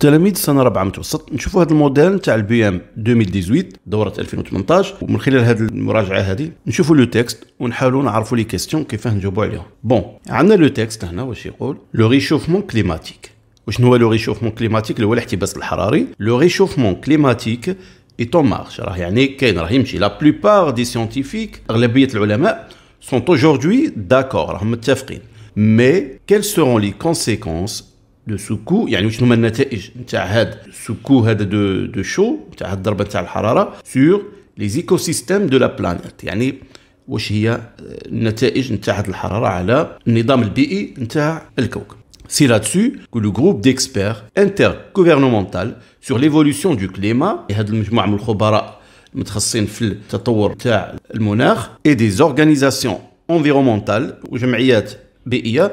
تلاميذ سنه رابعه متوسط نشوفوا هذا الموديل تاع البي ام 2018 دوره 2018 ومن خلال هذه المراجعه هذه نشوفوا لو تيكست ونحاولوا نعرفوا لي كيستيون كيفاه نجاوبوا عليهم بون عندنا لو تيكست هنا واش يقول لو ريشوفمون كليماتيك وشنو هو لو ريشوفمون كليماتيك اللي هو الاحتباس الحراري لو ريشوفمون كليماتيك اي اون مارش راه يعني كاين راه يمشي لا بلوبار دي سيونتيفيك اغلبيه العلماء سون اوجوردي داكور راهم متفقين مي كيل سورون لي كونسيكونس دو سوكو يعني شنو هما النتائج نتاع هاد سوكو هذا دو دو شو نتاع هاد الضربه نتاع الحراره سور لي سيستيم دو لا بلانيت يعني واش هي آه، النتائج نتاع هاد الحراره على النظام البيئي نتاع الكوكب سي la كو لو غروب ديكسبير انتر intergouvernemental سور ليفولوسيون دو كليما et هاد المجموعة من الخبراء المتخصصين في التطور تاع المناخ اي دي زورغانيزاسيون انفيرومونتال وجمعيات بيئية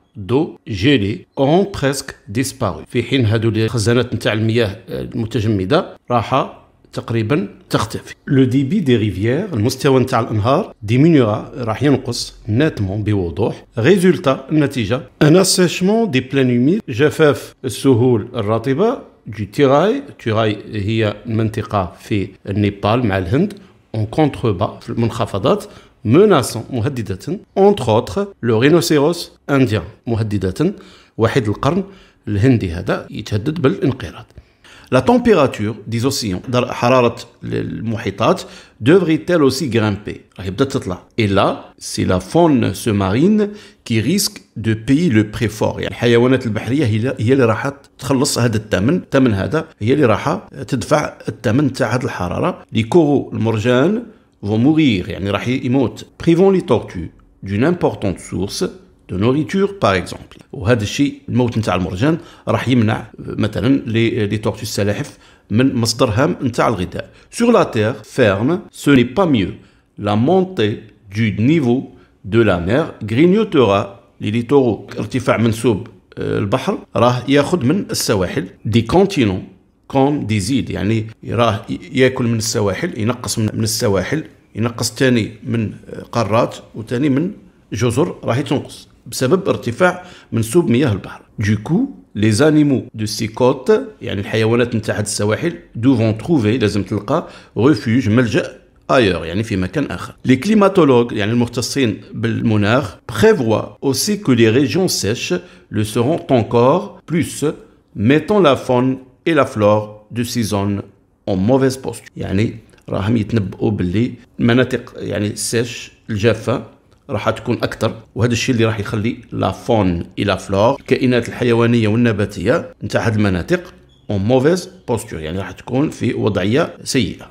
دو جيلي اون بريسك ديسباري في حين هادو الخزانات نتاع المياه المتجمده راح تقريبا تختفي لو ديبي دي ريفيير المستوى نتاع الانهار ديمينيورا راح ينقص ناتمون بوضوح ريزولتا النتيجه ان اسيشمون دي بلان جفاف السهول الرطبه دي تيراي تيراي هي منطقه في النيبال مع الهند اون با في المنخفضات menaçant مهددة entre autres le rhinocéros indien مهددة وحيد القرن الهندي هذا يتهدد بالانقراض La température des océans, حرارة المحيطات, devrait-elle aussi grimper Et là, c'est la faune sous-marine qui risque de payer le prix fort. يعني الحيوانات البحرية هي اللي راح تخلص هذا الثمن، الثمن هذا هي اللي راح تدفع الثمن تاع هذه الحرارة. لي كورو المرجان Vont mourir et en iraient Privons les tortues d'une importante source de nourriture, par exemple. Au Hadashi, le mot en salmoriyen, rahi mnag, euh, metlan les euh, les tortues salafes men mazdarhem Sur la terre ferme, ce n'est pas mieux. La montée du niveau de la mer grignotera les littoraux. L'élévation sous euh, le bord rahi yakhud men des continents. كوم ديزيد يعني راه ياكل من السواحل ينقص من السواحل ينقص ثاني من قارات وثاني من جزر راهي تنقص بسبب ارتفاع منسوب مياه البحر دوكو لي زانيمو دو سيكوت يعني الحيوانات نتاع هاد السواحل دوفون تروفي لازم تلقى ريفوج ملجأ ايور يعني في مكان اخر لي كليماتولوج يعني المختصين بالمناخ بريفوا اوسي كو لي régions سيش لو سيرون encore بلوس mettant la faune الى فلور دو سيزون اون موفيز بوست يعني راهم يتنبؤوا باللي المناطق يعني السيش الجافه راح تكون اكثر وهذا الشيء اللي راح يخلي لا فون لا فلور الكائنات الحيوانيه والنباتيه نتاع هذه المناطق اون موفيز بوستور يعني راح تكون في وضعيه سيئه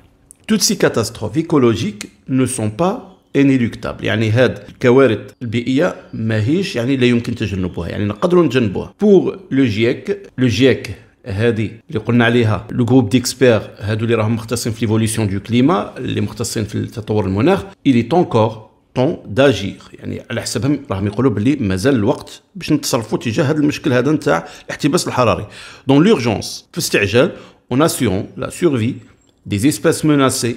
toutes ces catastrophes écologiques ne sont pas inéluctables يعني هاد الكوارث البيئيه ماهيش يعني لا يمكن تجنبها يعني نقدروا نتجنبوها pour le GIEC le GIEC هذه اللي قلنا عليها لو جروب ديكسبير هادو اللي راهم مختصين في ليفوليسيون دو كليما اللي مختصين في تطور المناخ الي طونكور طون داجير يعني على حسبهم راهم يقولوا باللي مازال الوقت باش نتصرفوا تجاه هذا المشكل هذا نتاع الاحتباس الحراري دون لورجونس في استعجال اون اسيون لا سورفي دي اسبيس مناسي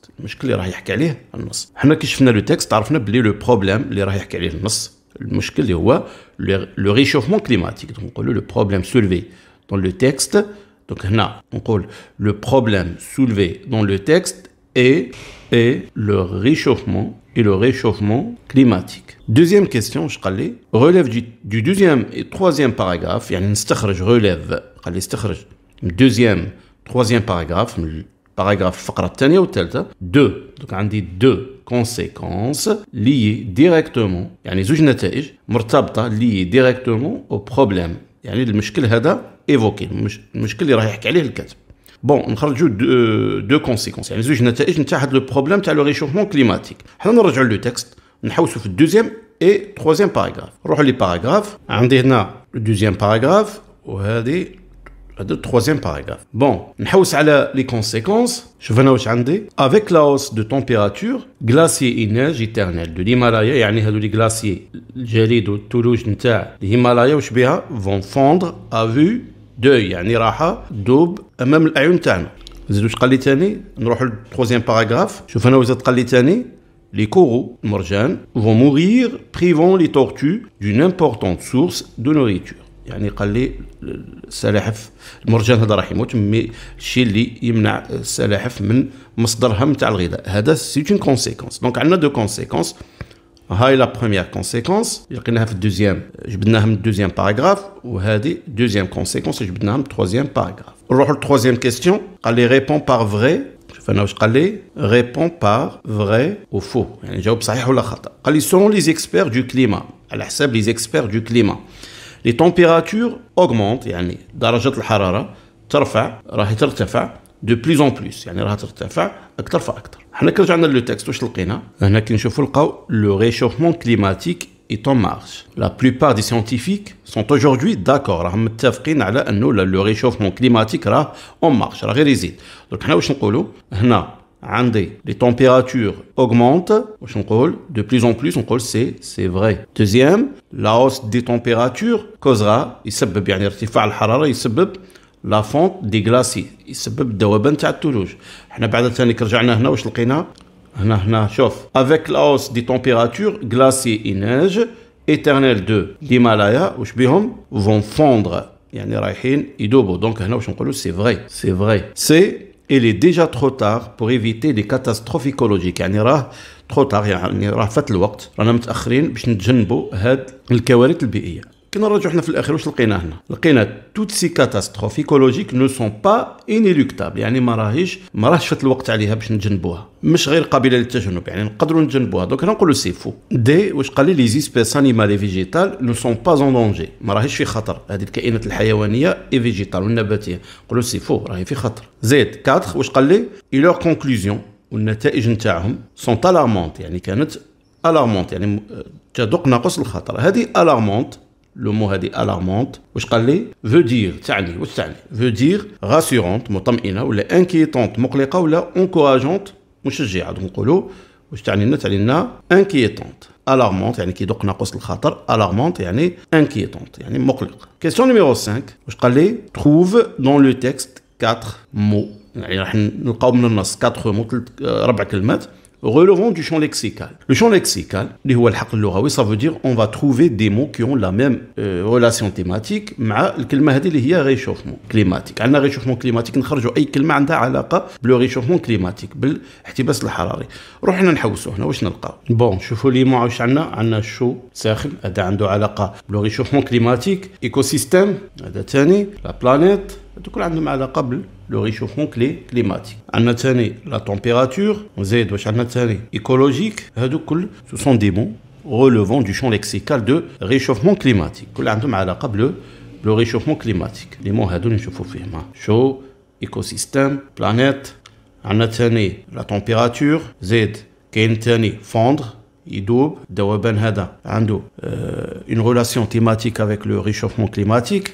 المشكل اللي راه يحكي عليه النص حنا كي شفنا لو تيكست عرفنا بلي لو بروبليم اللي راه يحكي عليه النص المشكل اللي هو لو ريشوفمون كليماتيك دونك نقولوا لو بروبليم سولفي دون لو تيكست دونك هنا نقول لو بروبليم سولفي دون لو تيكست اي اي لو ريشوفمون et le réchauffement climatique. Deuxième question, je parlais, relève du, du, deuxième et troisième paragraphe, il y a une relève, deuxième, troisième paragraphe, باراغراف الفقره الثانيه والثالثه دو دوك عندي دو كونسيكونس لي ديريكتومون يعني زوج نتائج مرتبطه لي ديريكتومون او بروبليم يعني المشكل هذا ايفوكي المشكل اللي راه يحكي عليه الكاتب بون نخرجوا دو, كونسيكونس يعني زوج نتائج نتاع هذا لو بروبليم تاع لو ريشوفمون كليماتيك حنا نرجعوا لو تكست نحوسوا في الدوزيام اي تخوازيام باراغراف نروحوا لي باراغراف عندي هنا الدوزيام باراغراف وهذه Euh, de troisième paragraphe. Bon, نحوس على les conséquences. Avec la hausse de température, glacier et neige éternelle de l'Himalaya, يعني هذو لي glaciers الجليد والثلوج نتاع الهيمالايا واش بها vont fondre à vue d'œil يعني دوب أمام تاعنا. زيد واش قال les coraux, vont mourir privant les tortues d'une importante source de nourriture. C'est une conséquence. Donc, il a deux conséquences. La première conséquence, je vais vous donner le deuxième paragraphe, et la deuxième conséquence, je vais vous troisième paragraphe. La troisième question, allez répond par vrai ou faux. Selon les experts du climat, elle a sont les experts du climat les températures augmentent يعني درجه الحراره ترفع راح ترتفع دو بليز يعني ترتفع اكثر حنا كي رجعنا لو واش لقينا هنا كي est en marche. La plupart des scientifiques sont aujourd'hui d'accord. راهم متفقين على انه لو marche, راه les températures augmentent, de plus en plus, on sait, c'est vrai. Deuxième, la hausse des températures causera, la fonte des glaciers, avec la hausse des températures, glaciers et neige éternelle de l'Himalaya, vont fondre. Donc, c'est vrai, c'est vrai. C'est il est déjà trop tard pour éviter les catastrophes écologiques يعني راه trop tard يعني راه فات الوقت رانا متاخرين باش نتجنبوا هاد الكوارث البيئيه كي نرجعو حنا في الاخير واش لقينا هنا لقينا توت سي كاتاستروف ايكولوجيك نو سون با انيلوكتابل يعني ما راهيش ما راهش فات الوقت عليها باش نتجنبوها مش غير قابله للتجنب يعني نقدروا نتجنبوها دوك نقولوا سي فو دي واش قال لي لي زيسبيس انيمالي فيجيتال نو سون با اون دونجي ما راهيش في خطر هذه الكائنات الحيوانيه اي فيجيتال والنباتيه نقولوا سي فو راهي في خطر زيد 4 واش قال لي اي لور كونكلوزيون والنتائج نتاعهم سون تالارمونت يعني كانت الارمونت يعني تدق ناقص الخطر هذه الارمونت لو مو هادي الارمونت واش قال لي فو دير تعني واش تعني فو دير غاسيرونت مطمئنه ولا انكيتونت مقلقه ولا انكوراجونت مشجعه دونك نقولوا واش تعني لنا تعني لنا انكيتونت الارمونت يعني كيدق ناقص الخطر الارمونت يعني انكيتونت يعني مقلق كيسيون نيميرو 5 واش قال لي تروف دون لو تيكست 4 مو يعني راح نلقاو من النص 4 مو ربع كلمات relevant du champ lexical. Le champ lexical, ça veut dire on va trouver des mots qui ont la même euh, relation thématique avec réchauffement climatique. On a réchauffement climatique, on a أي كلمة عندها بالاحتباس الحراري روحنا نحوسوا هنا واش نلقاو بون شوفوا لي ما واش عندنا الشو ساخن هذا عنده بلو climatique. كليماتيك ايكوسيستيم هذا ثاني لا بلانيت tout cela a le réchauffement climatique. En la température écologique ce sont écologique. sont des mots relevant du champ lexical de réchauffement climatique. Tout cela a le réchauffement climatique. Les mots ont réchauffement climatique. Chaud, écosystème, planète. En la température zéro. Qu'est-ce fondre, euh, Une relation thématique avec le réchauffement climatique.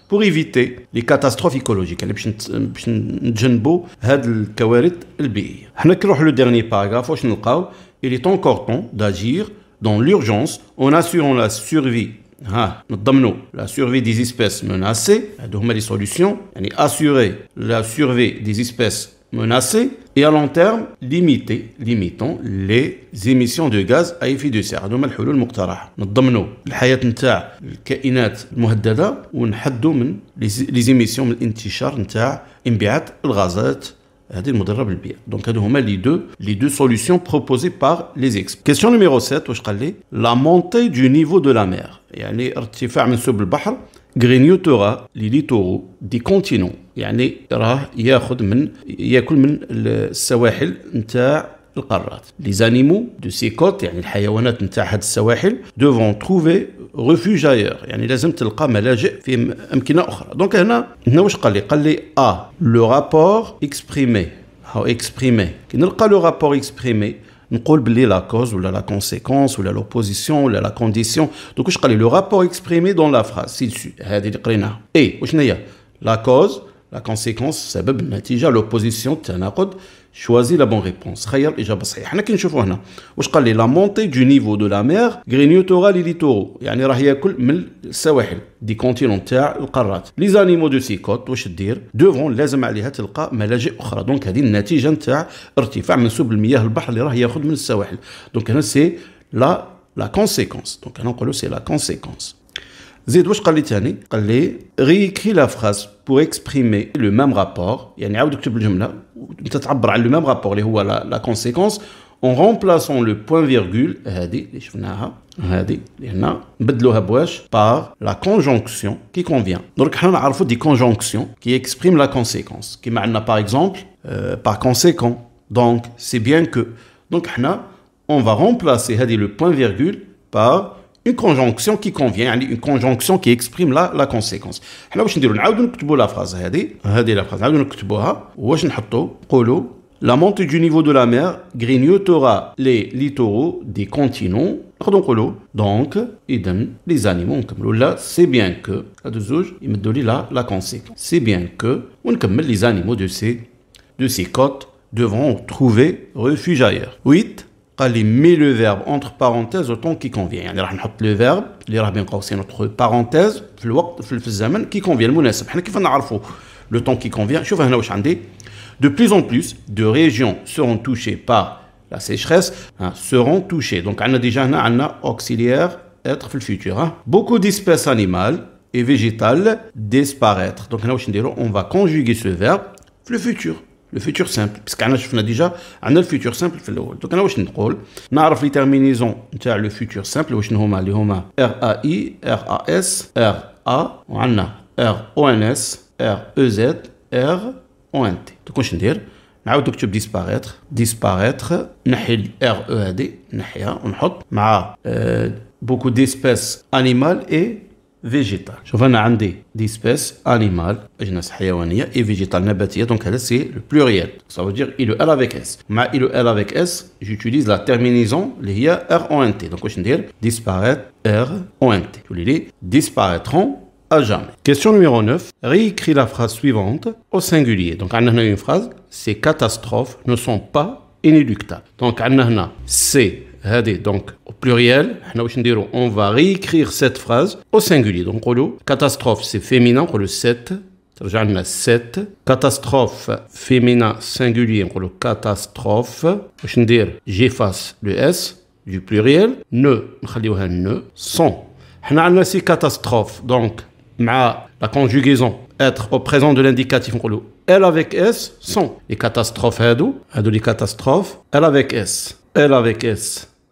pour éviter les catastrophes écologiques. Elle est plus le le dernier paragraphe, il est encore temps d'agir dans l'urgence en assurant la survie. Ah, la survie des espèces menacées, les solutions, assurer la survie des espèces menacés et à long terme limiter limitons les émissions de gaz à effet de serre هذوما الحلول المقترحه نضمنوا الحياه نتاع الكائنات المهدده ونحدوا من لي زيميسيون من الانتشار نتاع انبعاث الغازات هذه المضره بالبيئه دونك هادو هما لي دو لي دو سوليوشن بروبوزي بار لي اكسبير كيسيون نيميرو 7 واش قال لي لا مونتي دو نيفو دو لا مير يعني ارتفاع منسوب البحر غرينيوتورا لي ليتورو دي كونتينون يعني راه ياخذ من ياكل من السواحل نتاع القارات لي زانيمو دو سيكوت يعني الحيوانات نتاع هاد السواحل دوفون تروفي ريفوج ايور يعني لازم تلقى ملاجئ في امكنه اخرى دونك هنا هنا واش قال لي قال لي ا لو رابور اكسبريمي هاو اكسبريمي كي نلقى لو رابور اكسبريمي Nous coller la cause ou la conséquence ou l'opposition ou la condition. Donc je qualifie le rapport exprimé dans la phrase c'est dessus Eh, et ce qu'il y La cause, la conséquence, le résultat, l'opposition, le nard. شوازي لا بون ريبونس خير الاجابه الصحيحه حنا كنشوفوا هنا واش قال لي لا مونتي دو نيفو دو لا مير غرينيوتورا لي ليتورو يعني راه ياكل من السواحل دي كونتينون تاع القارات لي زانيمو دو سيكوت واش دير دوفون لازم عليها تلقى ملاجئ اخرى دونك هذه النتيجه نتاع ارتفاع منسوب المياه البحر اللي راه ياخذ من السواحل دونك هنا سي لا لا كونسيكونس دونك هنا نقولوا سي لا كونسيكونس Réécris réécrit la phrase pour exprimer le même rapport, il y le le même rapport, la conséquence, en remplaçant le point virgule par la conjonction qui convient. Donc, il faut des conjonctions qui expriment la conséquence. Par exemple, euh, par conséquent, Donc, c'est bien que... Donc, on va remplacer le point virgule par une conjonction qui convient une conjonction qui exprime la, la conséquence La montée du niveau de la mer grignotera les littoraux des continents. Donc, les animaux, là, c'est bien que, la conséquence. C'est bien que, les animaux de ces, de ces côtes devront trouver refuge ailleurs. قال mets le verbe entre parenthèses au temps qui convient On va mettre le verbe اللي راه بين entre parenthèses qui convient le temps qui convient de plus en plus de régions seront touchées par la sécheresse hein, seront touchées donc on a déjà on a auxiliaire être le futur hein. beaucoup d'espèces animales et végétales disparaître donc on va conjuguer ce verbe le futur le futur simple. Parce qu'on a déjà un futur simple fait le Donc, on futur simple. On les terminaisons. du futur simple. On a R A I, R A S, R A, on a R O N S, R E Z, R O N T. ce que On a disparaître, disparaître. On a R E A D, on euh, beaucoup d'espèces animales et végétal. Je vois un des espèces animales, et végétal Donc c'est le pluriel. Ça veut dire il le L avec S. Mais il avec S, j'utilise la terminaison, les R O N T. Donc je dire disparaître R O N T. Je disparaîtront. À jamais. Question numéro 9. Réécris la phrase suivante au singulier. Donc, on a une phrase. Ces catastrophes ne sont pas inéluctables. Donc, on a C-R-O-N-T. Donc, au pluriel on va réécrire cette phrase au singulier donc catastrophe c'est féminin le set, 7 cette catastrophe féminin singulier le catastrophe واش ندير j'efface le s du pluriel ne le « ne sont ». حنا عندنا catastrophe donc مع la conjugaison être au présent de l'indicatif elle avec s sont ». les catastrophes c'est هادو les catastrophes elle avec s elle avec S.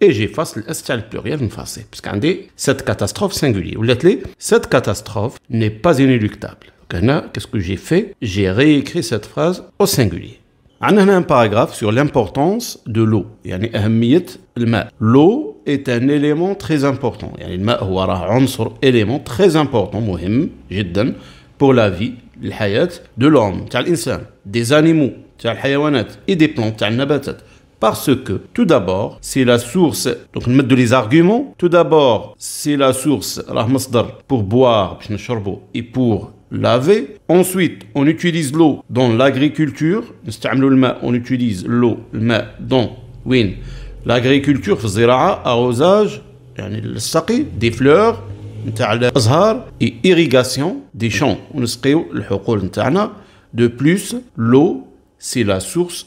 et j'efface le le pluriel qu'il y dit cette catastrophe singulière. Vous l'êtes Cette catastrophe n'est pas inéluctable. Qu'est-ce que j'ai fait J'ai réécrit cette phrase au singulier. On a un paragraphe sur l'importance de l'eau. L'eau est un élément très important. L'eau est un élément très important pour la vie de l'homme, des animaux, et des plantes. Parce que, tout d'abord, c'est la source, donc mettre de les arguments, tout d'abord, c'est la source, pour boire, et pour laver. Ensuite, on utilise l'eau dans l'agriculture. On utilise l'eau dans l'agriculture, arrosage, des fleurs, et irrigation des champs. De plus, l'eau, c'est la source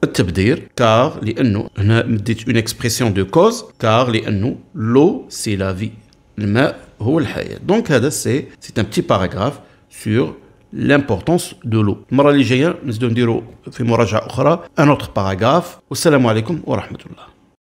C'est car une expression de cause car l'eau c'est la vie donc c'est un petit paragraphe sur l'importance de l'eau morale vous un autre paragraphe و عليكم